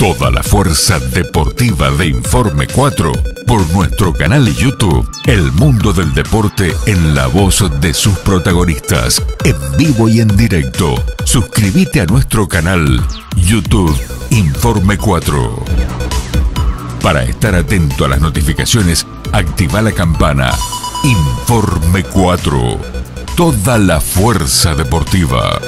Toda la fuerza deportiva de Informe 4 por nuestro canal de YouTube, El Mundo del Deporte en la voz de sus protagonistas, en vivo y en directo. Suscríbete a nuestro canal YouTube Informe 4. Para estar atento a las notificaciones, activa la campana Informe 4. Toda la fuerza deportiva.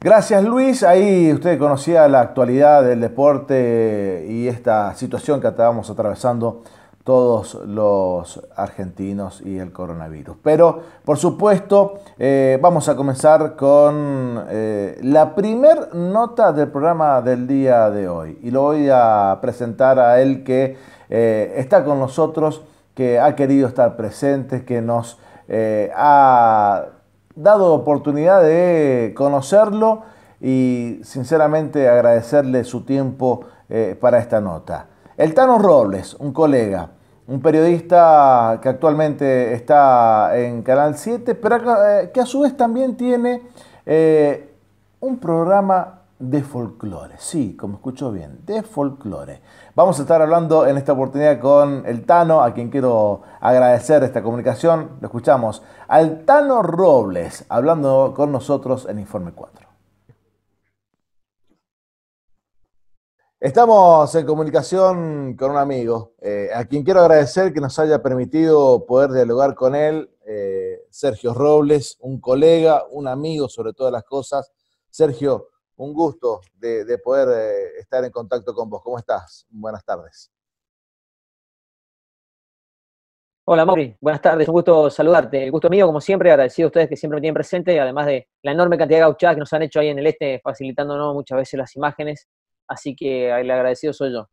Gracias Luis, ahí usted conocía la actualidad del deporte y esta situación que estábamos atravesando todos los argentinos y el coronavirus. Pero por supuesto eh, vamos a comenzar con eh, la primer nota del programa del día de hoy y lo voy a presentar a él que eh, está con nosotros, que ha querido estar presente, que nos ha dado oportunidad de conocerlo y sinceramente agradecerle su tiempo eh, para esta nota. El Tano Robles, un colega, un periodista que actualmente está en Canal 7, pero eh, que a su vez también tiene eh, un programa de folclore. Sí, como escuchó bien, de folclore. Vamos a estar hablando en esta oportunidad con el Tano, a quien quiero agradecer esta comunicación. Lo escuchamos al Tano Robles, hablando con nosotros en Informe 4. Estamos en comunicación con un amigo, eh, a quien quiero agradecer que nos haya permitido poder dialogar con él, eh, Sergio Robles, un colega, un amigo sobre todas las cosas. Sergio, un gusto de, poder eh, estar en contacto con vos. ¿Cómo estás? Buenas tardes. Hola Mauri, buenas tardes, un gusto saludarte. El gusto mío, como siempre, agradecido a ustedes que siempre me tienen presente, además de la enorme cantidad de gauchadas que nos han hecho ahí en el este, facilitándonos muchas veces las imágenes. Así que el agradecido soy yo.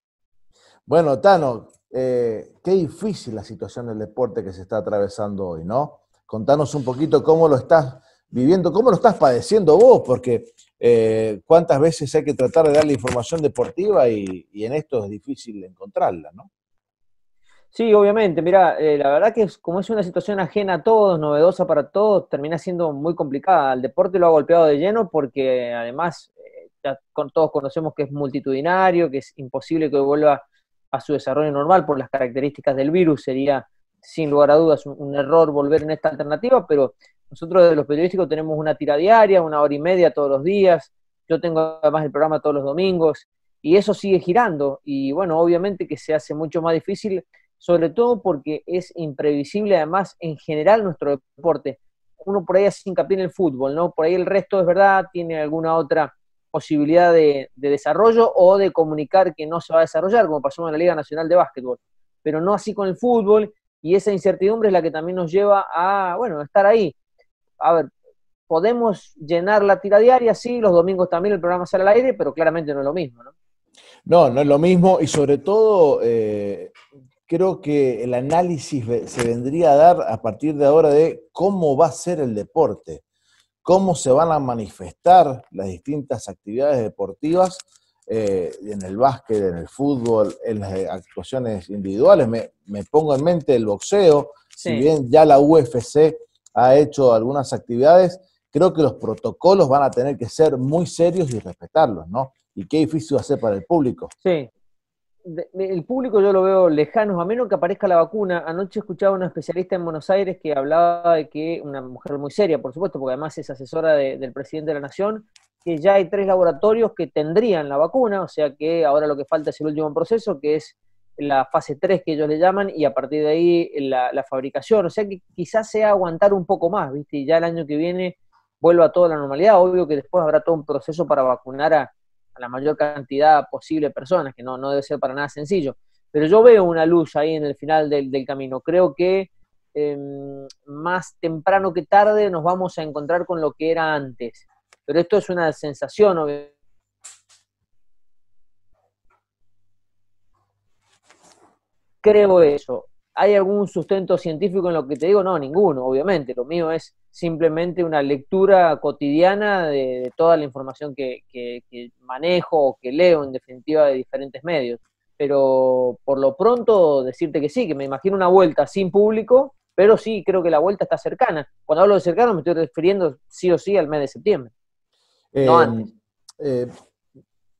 Bueno, Tano, eh, qué difícil la situación del deporte que se está atravesando hoy, ¿no? Contanos un poquito cómo lo estás viviendo, cómo lo estás padeciendo vos, porque eh, cuántas veces hay que tratar de darle información deportiva y, en esto es difícil encontrarla, ¿no? Sí, obviamente. Mira, eh, la verdad que como es una situación ajena a todos, novedosa para todos, termina siendo muy complicada. El deporte lo ha golpeado de lleno porque además eh, ya todos conocemos que es multitudinario, que es imposible que vuelva a su desarrollo normal por las características del virus. Sería, sin lugar a dudas, un error volver en esta alternativa, pero nosotros de los periodísticos tenemos una tira diaria, una hora y media todos los días. Yo tengo además el programa todos los domingos y eso sigue girando. Y bueno, obviamente que se hace mucho más difícil, sobre todo porque es imprevisible además en general nuestro deporte. Uno por ahí hace hincapié en el fútbol, ¿no? Por ahí el resto es verdad, tiene alguna otra posibilidad de, desarrollo o de comunicar que no se va a desarrollar, como pasó en la Liga Nacional de Básquetbol. Pero no así con el fútbol y esa incertidumbre es la que también nos lleva a, bueno, a estar ahí a ver, podemos llenar la tira diaria, sí, los domingos también el programa sale al aire, pero claramente no es lo mismo, ¿no? No, no es lo mismo y sobre todo eh, creo que el análisis se vendría a dar a partir de ahora de cómo va a ser el deporte, cómo se van a manifestar las distintas actividades deportivas eh, en el básquet, en el fútbol, en las actuaciones individuales. Me, pongo en mente el boxeo, si bien ya la UFC ha hecho algunas actividades, creo que los protocolos van a tener que ser muy serios y respetarlos, ¿no? Y qué difícil va a para el público. Sí. el público yo lo veo lejano, a menos que aparezca la vacuna. Anoche escuchaba a una especialista en Buenos Aires que hablaba de que, una mujer muy seria, por supuesto, porque además es asesora del presidente de la Nación, que ya hay tres laboratorios que tendrían la vacuna, o sea que ahora lo que falta es el último proceso, que es la fase 3 que ellos le llaman, y a partir de ahí la, fabricación. O sea que quizás sea aguantar un poco más, ¿viste? Y ya el año que viene vuelva a toda la normalidad. Obvio que después habrá todo un proceso para vacunar a, la mayor cantidad posible de personas, que no, no debe ser para nada sencillo. Pero yo veo una luz ahí en el final del, camino. Creo que em, más temprano que tarde nos vamos a encontrar con lo que era antes. Pero esto es una sensación, obviamente creo eso. ¿Hay algún sustento científico en lo que te digo? No, ninguno, obviamente. Lo mío es simplemente una lectura cotidiana de, toda la información que, manejo o que leo, en definitiva, de diferentes medios. Pero por lo pronto decirte que sí, que me imagino una vuelta sin público, pero sí creo que la vuelta está cercana. Cuando hablo de cercano me estoy refiriendo sí o sí al mes de septiembre, no eh, antes. Eh,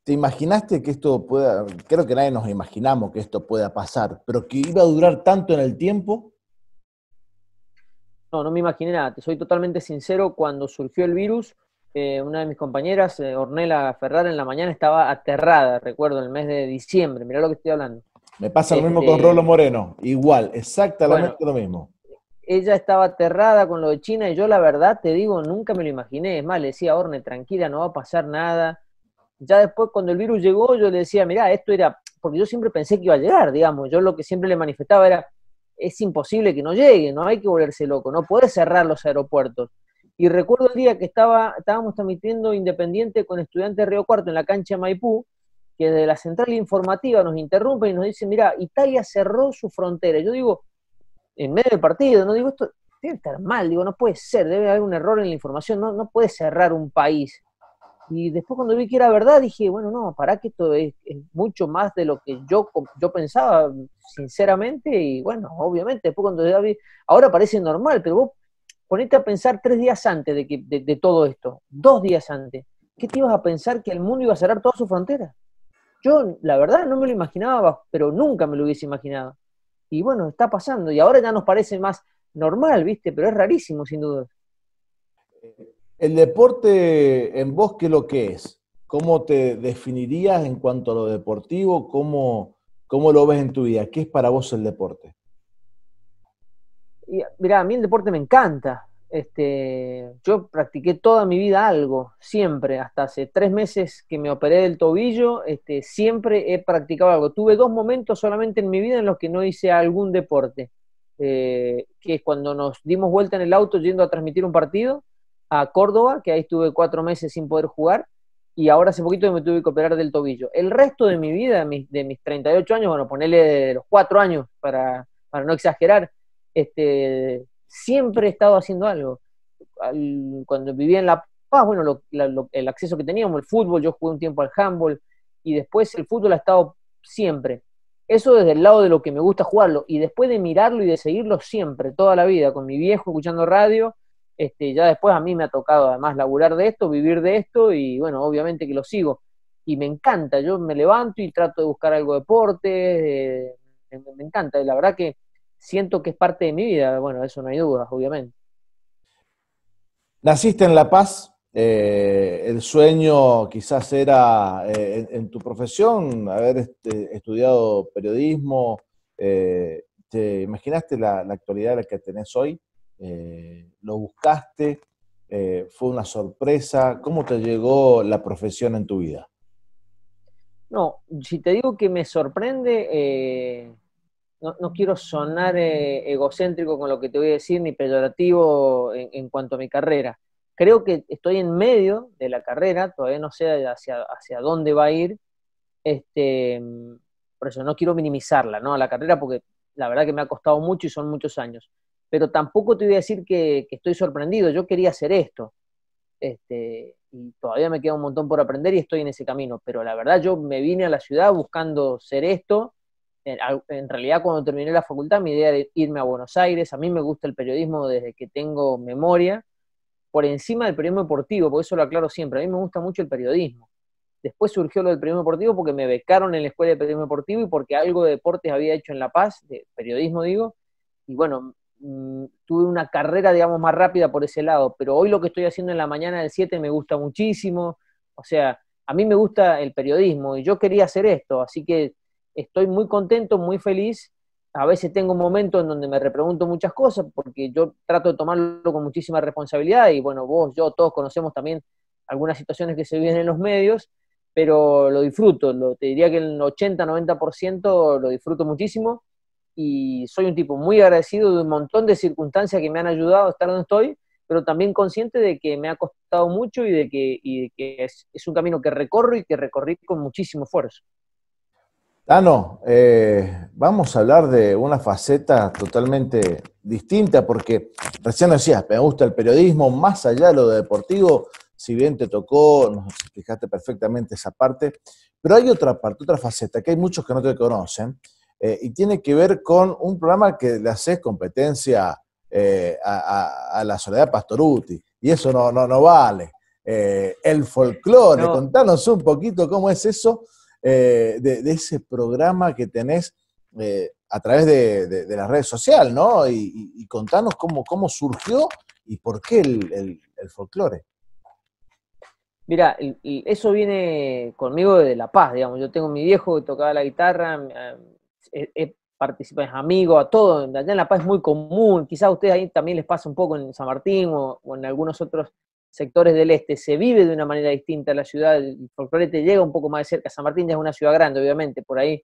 ¿Te imaginaste que esto pueda, creo que nadie nos imaginamos que esto pueda pasar, pero que iba a durar tanto en el tiempo? No, no me imaginé nada. Te soy totalmente sincero, cuando surgió el virus, eh, una de mis compañeras, eh, Ornella Ferrar, en la mañana estaba aterrada, recuerdo, en el mes de diciembre, mirá lo que estoy hablando. Me pasa lo mismo con este, Rolo Moreno, igual, exactamente lo mismo. Ella estaba aterrada con lo de China y yo la verdad te digo, nunca me lo imaginé. Es más, le decía a Orne, tranquila, no va a pasar nada ya después cuando el virus llegó, yo le decía, mirá, esto era, porque yo siempre pensé que iba a llegar, digamos, yo lo que siempre le manifestaba era, es imposible que no llegue, no hay que volverse loco, no puede cerrar los aeropuertos. Y recuerdo el día que estaba, estábamos transmitiendo Independiente con estudiantes de Río Cuarto en la cancha de Maipú, que desde la central informativa nos interrumpe y nos dice mira, Italia cerró su frontera. Yo digo, en medio del partido, no digo esto, tiene que estar mal, digo, no puede ser, debe haber un error en la información, no, no puede cerrar un país. Y después cuando vi que era verdad, dije, bueno, no, para que esto es, mucho más de lo que yo, yo pensaba, sinceramente, y bueno, obviamente, después cuando ya vi, ahora parece normal, pero vos ponete a pensar tres días antes de, que, de, todo esto, dos días antes, ¿qué te ibas a pensar que el mundo iba a cerrar todas sus fronteras? Yo, la verdad, no me lo imaginaba, pero nunca me lo hubiese imaginado. Y bueno, está pasando, y ahora ya nos parece más normal, ¿viste? Pero es rarísimo, sin duda eh, ¿El deporte en vos qué lo que es? ¿Cómo te definirías en cuanto a lo deportivo? ¿Cómo, lo ves en tu vida? ¿Qué es para vos el deporte? Mirá, a mí el deporte me encanta. Este, yo practiqué toda mi vida algo, siempre, hasta hace tres meses que me operé del tobillo, este, siempre he practicado algo. Tuve dos momentos solamente en mi vida en los que no hice algún deporte, eh, que es cuando nos dimos vuelta en el auto yendo a transmitir un partido a Córdoba, que ahí estuve cuatro meses sin poder jugar, y ahora hace poquito me tuve que operar del tobillo. El resto de mi vida, de mis, 38 años, bueno, ponele los cuatro años para, no exagerar, este, siempre he estado haciendo algo. cuando vivía en La Paz, bueno, el acceso que teníamos, el fútbol, yo jugué un tiempo al handball, y después el fútbol ha estado siempre. Eso desde el lado de lo que me gusta jugarlo, y después de mirarlo y de seguirlo siempre, toda la vida, con mi viejo escuchando radio, este, ya después a mí me ha tocado además laburar de esto, vivir de esto y bueno, obviamente que lo sigo. Y me encanta, yo me levanto y trato de buscar algo de deporte, eh, me, encanta y la verdad que siento que es parte de mi vida, bueno, eso no hay dudas, obviamente. Naciste en La Paz, eh, el sueño quizás era eh, en, tu profesión, haber este, estudiado periodismo, ¿te imaginaste la, actualidad la que tenés hoy? Eh, lo buscaste, eh, fue una sorpresa, ¿cómo te llegó la profesión en tu vida? No, si te digo que me sorprende, eh, no, quiero sonar egocéntrico con lo que te voy a decir, ni peyorativo en, cuanto a mi carrera. Creo que estoy en medio de la carrera, todavía no sé hacia, dónde va a ir. Este, por eso no quiero minimizarla, ¿no? La carrera, porque la verdad que me ha costado mucho y son muchos años pero tampoco te voy a decir que, estoy sorprendido, yo quería hacer esto. Este, y todavía me queda un montón por aprender y estoy en ese camino, pero la verdad yo me vine a la ciudad buscando ser esto. En, realidad cuando terminé la facultad mi idea era irme a Buenos Aires, a mí me gusta el periodismo desde que tengo memoria, por encima del periodismo deportivo, por eso lo aclaro siempre, a mí me gusta mucho el periodismo. Después surgió lo del periodismo deportivo porque me becaron en la escuela de periodismo deportivo y porque algo de deportes había hecho en La Paz, de periodismo digo, y bueno, Mm, tuve una carrera, digamos, más rápida por ese lado, pero hoy lo que estoy haciendo en la mañana del 7 me gusta muchísimo, o sea, a mí me gusta el periodismo y yo quería hacer esto, así que estoy muy contento, muy feliz. A veces tengo momentos en donde me repregunto muchas cosas porque yo trato de tomarlo con muchísima responsabilidad y bueno, vos, yo, todos conocemos también algunas situaciones que se vienen en los medios, pero lo disfruto, lo, te diría que el 80-90% lo disfruto muchísimo y soy un tipo muy agradecido de un montón de circunstancias que me han ayudado a estar donde estoy, pero también consciente de que me ha costado mucho y de que, es, un camino que recorro y que recorrí con muchísimo esfuerzo. Tano, eh, vamos a hablar de una faceta totalmente distinta, porque recién decías, me gusta el periodismo, más allá lo de deportivo, si bien te tocó, nos fijaste perfectamente esa parte, pero hay otra parte, otra faceta, que hay muchos que no te conocen, eh, y tiene que ver con un programa que le haces competencia eh, a, la Soledad Pastoruti, y eso no, no, no vale. Eh, el folclore, contanos un poquito cómo es eso de, ese programa que tenés a través de, las redes sociales, ¿no? Y, contanos cómo, cómo surgió y por qué el, el, folclore. Mira, eso viene conmigo de La Paz, digamos. Yo tengo mi viejo que tocaba la guitarra, es amigo a todo. Allá en La Paz es muy común, quizás a ustedes ahí también les pasa un poco en San Martín o, en algunos otros sectores del este, se vive de una manera distinta la ciudad, el folclore te llega un poco más de cerca, San Martín ya es una ciudad grande, obviamente, por ahí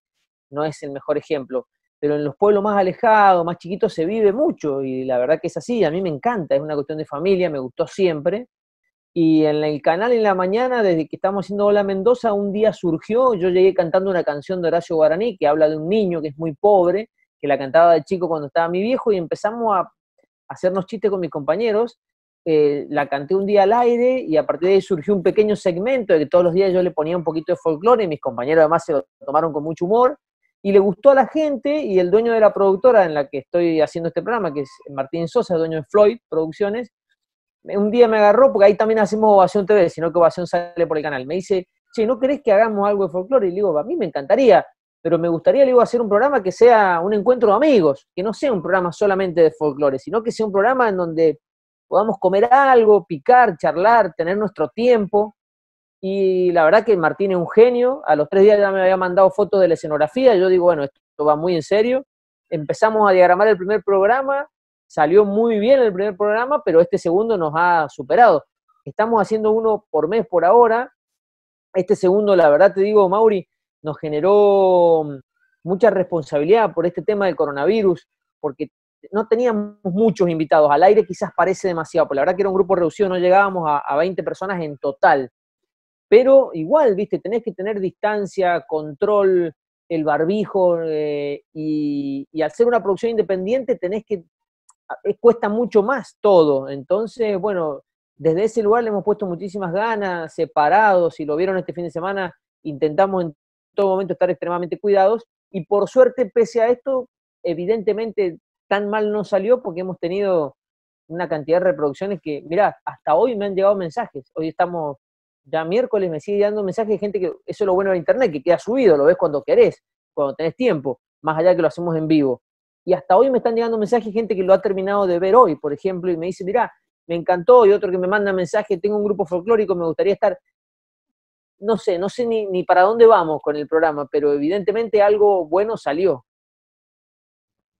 no es el mejor ejemplo, pero en los pueblos más alejados, más chiquitos, se vive mucho y la verdad que es así, a mí me encanta, es una cuestión de familia, me gustó siempre, y en el canal en la mañana, desde que estamos haciendo Hola Mendoza, un día surgió, yo llegué cantando una canción de Horacio Guaraní que habla de un niño que es muy pobre, que la cantaba de chico cuando estaba mi viejo, y empezamos a hacernos chistes con mis compañeros. Eh, la canté un día al aire y a partir de ahí surgió un pequeño segmento de que todos los días yo le ponía un poquito de folclore y mis compañeros además se lo tomaron con mucho humor y le gustó a la gente y el dueño de la productora en la que estoy haciendo este programa, que es Martín Sosa, dueño de Floyd Producciones, un día me agarró, porque ahí también hacemos Ovación TV, sino que Ovación sale por el canal. Me dice, che, ¿no querés que hagamos algo de folclore? Y le digo, a mí me encantaría, pero me gustaría, digo, hacer un programa que sea un encuentro de amigos, que no sea un programa solamente de folclore, sino que sea un programa en donde podamos comer algo, picar, charlar, tener nuestro tiempo. Y la verdad que Martín es un genio. A los tres días ya me había mandado fotos de la escenografía. Yo digo, bueno, esto va muy en serio. Empezamos a diagramar el primer programa salió muy bien el primer programa, pero este segundo nos ha superado. Estamos haciendo uno por mes por ahora. Este segundo, la verdad te digo, Mauri, nos generó mm, mucha responsabilidad por este tema del coronavirus, porque no teníamos muchos invitados. Al aire quizás parece demasiado, pero la verdad que era un grupo reducido, no llegábamos a, 20 personas en total. Pero igual, viste, tenés que tener distancia, control, el barbijo, eh, y al ser una producción independiente tenés que eh, cuesta mucho más todo. Entonces, bueno, desde ese lugar le hemos puesto muchísimas ganas, separados, si lo vieron este fin de semana, intentamos en todo momento estar extremadamente cuidados y por suerte, pese a esto, evidentemente tan mal no salió porque hemos tenido una cantidad de reproducciones que, mirá, hasta hoy me han llegado mensajes, hoy estamos ya miércoles, me sigue llegando mensajes de gente que, eso es lo bueno del internet, que queda subido, lo ves cuando querés, cuando tenés tiempo, más allá que lo hacemos en vivo. Y hasta hoy me están llegando mensajes, gente que lo ha terminado de ver hoy, por ejemplo, y me dice, mira, me encantó, y otro que me manda mensaje, tengo un grupo folclórico, me gustaría estar. No sé, no sé ni, ni para dónde vamos con el programa, pero evidentemente algo bueno salió.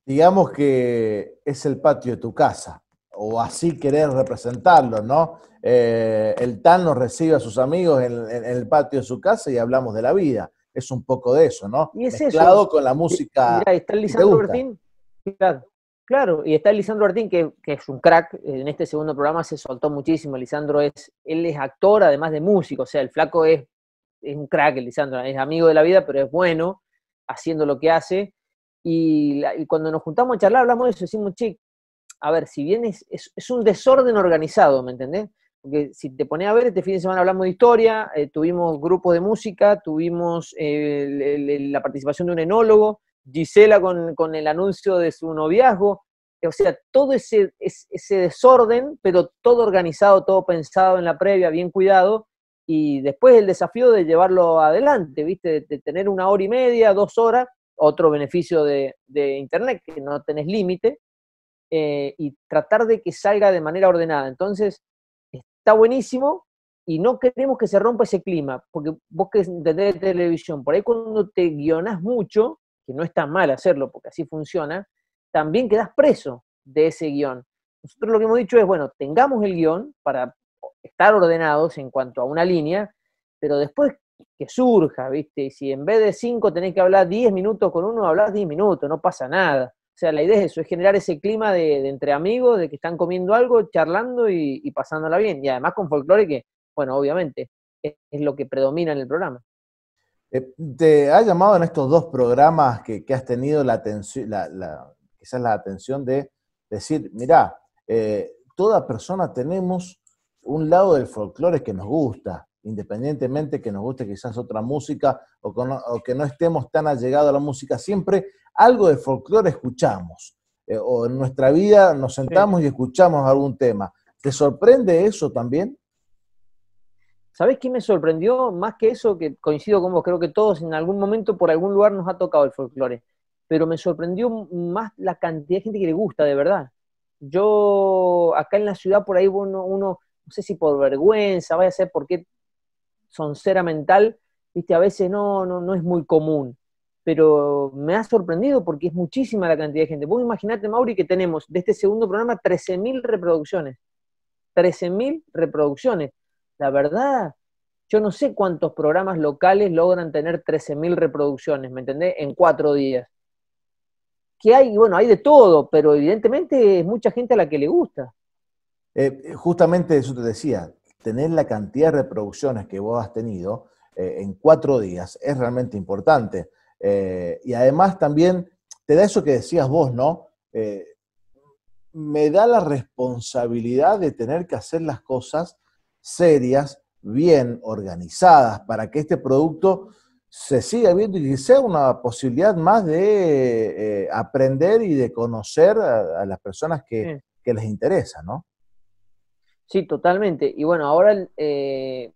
Digamos que es el patio de tu casa, o así querer representarlo, ¿no? Eh, el Tano nos recibe a sus amigos en, el patio de su casa y hablamos de la vida. Es un poco de eso, ¿no? Y es Mezclado con la música. Mira, está Lisandro Bertín, Claro, y está Lisandro Martín, que, es un crack, eh, en este segundo programa se soltó muchísimo, Lisandro es, él es actor además de músico, o sea, el flaco es, es un crack, Lisandro, es amigo de la vida, pero es bueno haciendo lo que hace, y, cuando nos juntamos a charlar hablamos de eso, decimos, chic, a ver, si bien es, un desorden organizado, ¿me entendés? Porque si te pones a ver, este fin de semana hablamos de historia, eh, tuvimos grupos de música, tuvimos eh, la participación de un enólogo, Gisela con, con, el anuncio de su noviazgo, o sea, todo ese, ese desorden, pero todo organizado, todo pensado en la previa, bien cuidado, y después el desafío de llevarlo adelante, ¿viste? De, tener una hora y media, dos horas, otro beneficio de, de Internet, que no tenés límite, eh, y tratar de que salga de manera ordenada. Entonces, está buenísimo, y no queremos que se rompa ese clima, porque vos que entendés televisión, por ahí cuando te guionás mucho, que no está mal hacerlo porque así funciona, también quedas preso de ese guión. Nosotros lo que hemos dicho es, bueno, tengamos el guión para estar ordenados en cuanto a una línea, pero después que surja, ¿viste? Y si en vez de cinco tenés que hablar diez minutos con uno, hablas diez minutos, no pasa nada. O sea, la idea es eso, es generar ese clima de, entre amigos, de que están comiendo algo, charlando y, pasándola bien. Y además con folclore que, bueno, obviamente, es lo que predomina en el programa. Eh, ¿Te ha llamado en estos dos programas que, has tenido la atención, quizás la atención de decir, mira, eh, toda persona tenemos un lado del folclore que nos gusta, independientemente que nos guste quizás otra música o, que no estemos tan allegados a la música, siempre algo de folclore escuchamos. Eh, o en nuestra vida nos sentamos y escuchamos algún tema. ¿Te sorprende eso también? ¿Sabés qué me sorprendió? Más que eso, que coincido con vos, creo que todos en algún momento por algún lugar nos ha tocado el folclore, pero me sorprendió más la cantidad de gente que le gusta, de verdad. Yo, acá en la ciudad, por ahí uno, uno no sé si por vergüenza, vaya a ser porque soncera mental, viste, a veces no, no, no es muy común, pero me ha sorprendido porque es muchísima la cantidad de gente. Vos imaginate, Mauri, que tenemos de este segundo programa 13.000 reproducciones. 13.000 reproducciones la verdad, yo no sé cuántos programas locales logran tener 13.000 reproducciones, ¿me entendés? En cuatro días. Que hay, bueno, hay de todo, pero evidentemente es mucha gente a la que le gusta. Eh, eh, justamente eso te decía, tener la cantidad de reproducciones que vos has tenido eh, en cuatro días es realmente importante. y además también te da eso que decías vos, ¿no? me da la responsabilidad de tener que hacer las cosas serias, bien organizadas, para que este producto se siga viendo y sea una posibilidad más de eh, aprender y de conocer a, las personas que, les interesa, ¿no? Sí, totalmente. Y bueno, ahora, eh,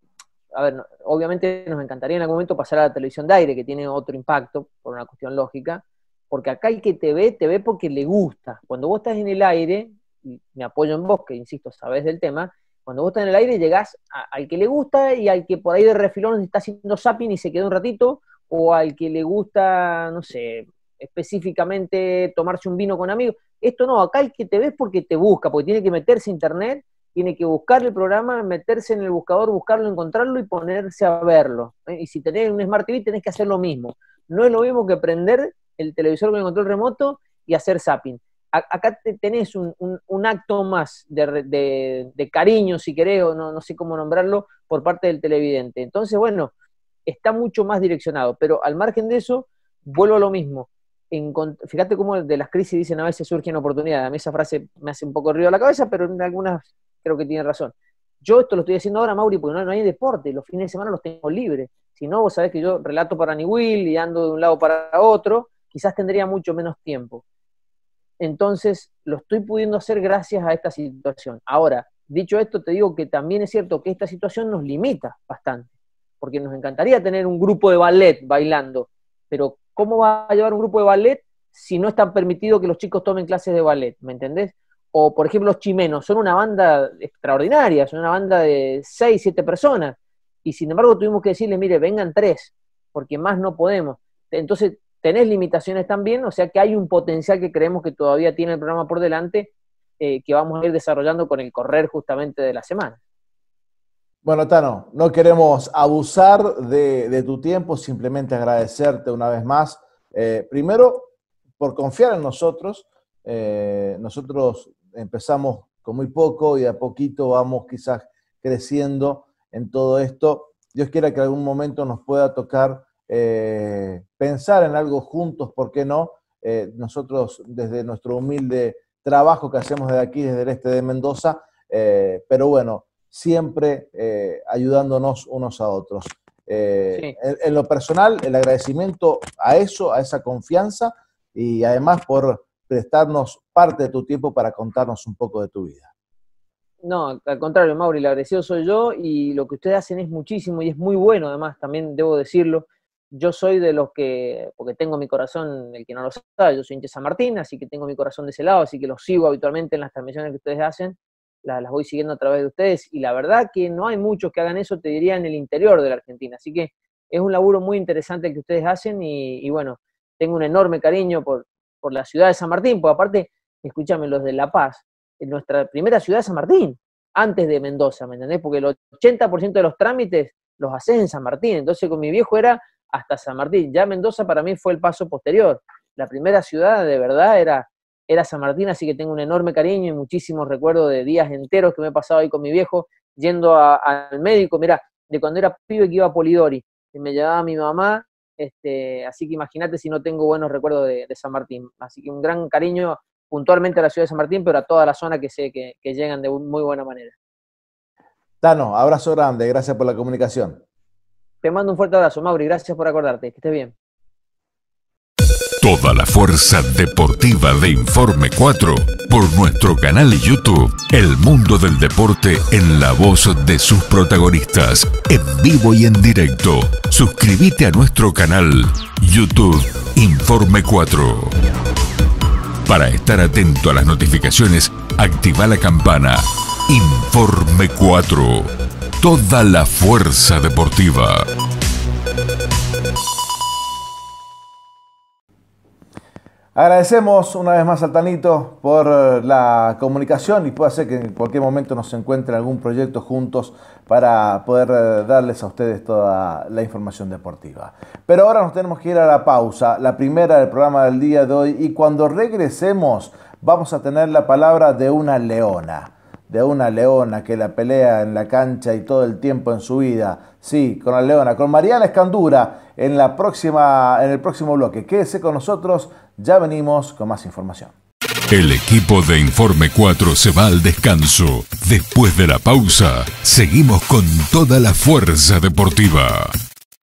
a ver, obviamente nos encantaría en algún momento pasar a la televisión de aire, que tiene otro impacto, por una cuestión lógica, porque acá el que te ve, te ve porque le gusta. Cuando vos estás en el aire, y me apoyo en vos, que insisto, sabés del tema, cuando vos estás en el aire llegás al que le gusta y al que por ahí de refilón está haciendo zapping y se queda un ratito, o al que le gusta, no sé, específicamente tomarse un vino con amigos. Esto no, acá el que te ves porque te busca, porque tiene que meterse a internet, tiene que buscar el programa, meterse en el buscador, buscarlo, encontrarlo y ponerse a verlo. Eh, y si tenés un Smart TV tenés que hacer lo mismo. No es lo mismo que prender el televisor con el control remoto y hacer zapping acá tenés un, acto más de, cariño, si querés, o no, sé cómo nombrarlo, por parte del televidente. Entonces, bueno, está mucho más direccionado, pero al margen de eso, vuelvo a lo mismo. fíjate cómo de las crisis dicen a veces surgen oportunidades. A mí esa frase me hace un poco río a la cabeza, pero en algunas creo que tiene razón. Yo esto lo estoy haciendo ahora, Mauri, porque no, hay deporte, los fines de semana los tengo libres. Si no, vos sabés que yo relato para will y ando de un lado para otro, quizás tendría mucho menos tiempo. Entonces, lo estoy pudiendo hacer gracias a esta situación. Ahora, dicho esto, te digo que también es cierto que esta situación nos limita bastante, porque nos encantaría tener un grupo de ballet bailando, pero ¿cómo va a llevar un grupo de ballet si no está permitido que los chicos tomen clases de ballet? ¿Me entendés? O, por ejemplo, los chimenos, son una banda extraordinaria, son una banda de 6, 7 personas, y sin embargo tuvimos que decirles, mire, vengan tres, porque más no podemos. Entonces, tenés limitaciones también, o sea que hay un potencial que creemos que todavía tiene el programa por delante, eh, que vamos a ir desarrollando con el correr justamente de la semana. Bueno, Tano, no queremos abusar de, tu tiempo, simplemente agradecerte una vez más, eh, primero por confiar en nosotros. Eh, nosotros empezamos con muy poco y a poquito vamos quizás creciendo en todo esto. Dios quiera que algún momento nos pueda tocar eh, pensar en algo juntos, ¿por qué no? Eh, nosotros desde nuestro humilde trabajo que hacemos desde aquí, desde el este de Mendoza, eh, pero bueno, siempre ayudándonos unos a otros. En, en, lo personal, el agradecimiento a eso, a esa confianza y además por prestarnos parte de tu tiempo para contarnos un poco de tu vida. No, al contrario, Mauri, el agradecido soy yo y lo que ustedes hacen es muchísimo y es muy bueno, además, también debo decirlo yo soy de los que, porque tengo mi corazón, el que no lo sabe, yo soy hincha San Martín, así que tengo mi corazón de ese lado, así que los sigo habitualmente en las transmisiones que ustedes hacen, las, las voy siguiendo a través de ustedes, y la verdad que no hay muchos que hagan eso, te diría, en el interior de la Argentina, así que es un laburo muy interesante el que ustedes hacen, y, bueno, tengo un enorme cariño por, por la ciudad de San Martín, porque aparte, escúchame, los de La Paz, en nuestra primera ciudad de San Martín, antes de Mendoza, ¿me entendés? Porque el 80% de los trámites los haces en San Martín, entonces con mi viejo era hasta San Martín. Ya Mendoza para mí fue el paso posterior. La primera ciudad de verdad era, era San Martín, así que tengo un enorme cariño y muchísimos recuerdos de días enteros que me he pasado ahí con mi viejo, yendo al médico, mira, de cuando era pibe que iba a Polidori, y me llevaba mi mamá, este, así que imagínate si no tengo buenos recuerdos de, San Martín. Así que un gran cariño puntualmente a la ciudad de San Martín, pero a toda la zona que sé que, que llegan de muy buena manera. Tano, abrazo grande, gracias por la comunicación. Te mando un fuerte abrazo, Mauri. Gracias por acordarte. Que estés bien. Toda la fuerza deportiva de Informe 4 por nuestro canal YouTube, El Mundo del Deporte en la voz de sus protagonistas, en vivo y en directo. Suscríbete a nuestro canal YouTube Informe 4. Para estar atento a las notificaciones, activa la campana Informe 4 toda la fuerza deportiva. Agradecemos una vez más al Tanito por eh, la comunicación y puede ser que en cualquier momento nos encuentre algún proyecto juntos para poder eh, darles a ustedes toda la información deportiva. Pero ahora nos tenemos que ir a la pausa, la primera del programa del día de hoy y cuando regresemos vamos a tener la palabra de una leona de una leona que la pelea en la cancha y todo el tiempo en su vida. Sí, con la leona, con Mariana Escandura en, la próxima, en el próximo bloque. Quédese con nosotros, ya venimos con más información. El equipo de Informe 4 se va al descanso. Después de la pausa, seguimos con toda la fuerza deportiva.